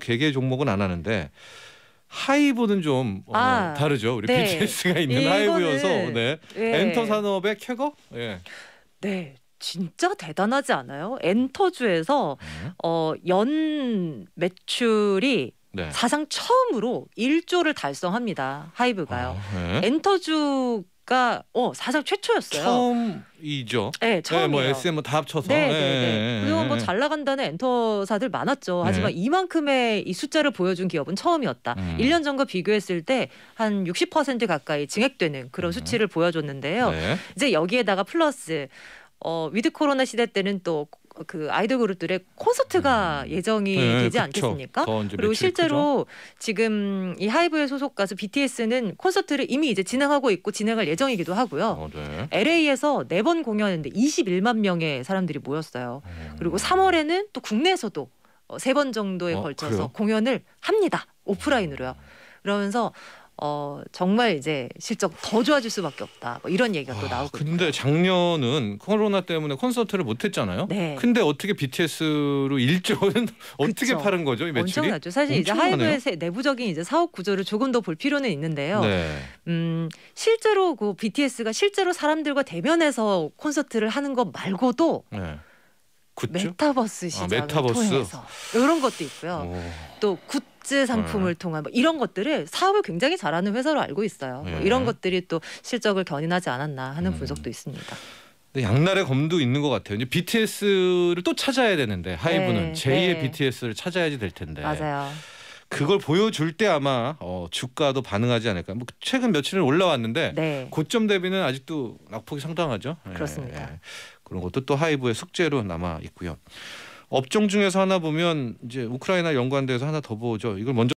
개개 종목은 안 하는데 하이브는 좀 어, 아, 다르죠. 우리 네. BTS가 있는 하이브여서 네. 네. 엔터 산업의 쾌거. 예. 네. 진짜 대단하지 않아요? 엔터주에서 음? 어, 연 매출이 네. 사상 처음으로 1조를 달성합니다. 하이브가요. 아, 네. 엔터주가 어, 사상 최초였어요. 처음이죠. 네, 처음이요. 네, 뭐 SM 다 합쳐서. 네, 네, 네. 네. 네. 음. 잘 나간다는 엔터사들 많았죠. 네. 하지만 이만큼의 이 숫자를 보여준 기업은 처음이었다. 음. 1년 전과 비교했을 때 한 60% 가까이 증액되는 그런 음. 수치를 보여줬는데요. 네. 이제 여기에다가 플러스 어, 위드 코로나 시대 때는 또그 아이돌 그룹들의 콘서트가 음. 예정이 네, 되지 그쵸. 않겠습니까? 그리고 실제로 크죠? 지금 이 하이브에 소속 가수 BTS는 콘서트를 이미 이제 진행하고 있고 진행할 예정이기도 하고요. 어, 네. LA에서 네 번 공연했는데 21만 명의 사람들이 모였어요. 음. 그리고 3월에는 또 국내에서도 어, 세번 정도에 어, 걸쳐서 그래요? 공연을 합니다. 음. 오프라인으로요. 그러면서 어, 정말 이제 실적 더 좋아질 수밖에 없다. 뭐 이런 얘기가 아, 또 나오고. 근데 있고요. 작년은 코로나 때문에 콘서트를 못 했잖아요. 네. 근데 어떻게 BTS로 1조는 어떻게 파는 거죠? 이 매출이? 엄청나죠. 사실 엄청나네요. 이제 하이브의 내부적인 이제 사업 구조를 조금 더 볼 필요는 있는데요. 네. 음, 실제로 그 BTS가 실제로 사람들과 대면해서 콘서트를 하는 것 말고도 네. 굿즈? 메타버스 시장 아, 메타버스. 통해서 이런 것도 있고요. 오. 또 굿즈 잡지 네. 상품을 통한 뭐 이런 것들을 사업을 굉장히 잘하는 회사로 알고 있어요. 뭐 네. 이런 것들이 또 실적을 견인하지 않았나 하는 음. 분석도 있습니다. 양날의 검도 있는 것 같아요. 이제 BTS를 또 찾아야 되는데 하이브는 네, 제2의 네. BTS를 찾아야지 될 텐데. 맞아요. 그걸 보여줄 때 아마 어, 주가도 반응하지 않을까. 뭐 최근 며칠은 올라왔는데 네. 고점 대비는 아직도 낙폭이 상당하죠. 예, 그렇습니다. 예, 예. 그런 것도 또 하이브의 숙제로 남아 있고요. 업종 중에서 하나 보면 이제 우크라이나 연관돼서 하나 더 보죠. 이걸 먼저